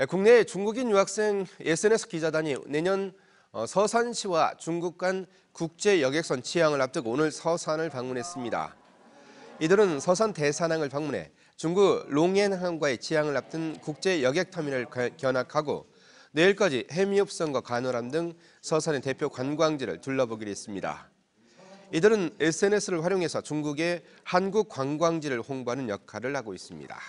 예, 국내 중국인 유학생 SNS 기자단이 내년 어, 서산시와 중국 간 국제 여객선 취항을 앞두고 오늘 서산을 방문했습니다. 이들은 서산 대산항을 방문해 중국 롱옌항과의 취항을 앞둔 국제 여객터미널 견학하고 내일까지 해미협성과 간호람 등 서산의 대표 관광지를 둘러보기로 했습니다. 이들은 SNS를 활용해서 중국의 한국 관광지를 홍보하는 역할을 하고 있습니다.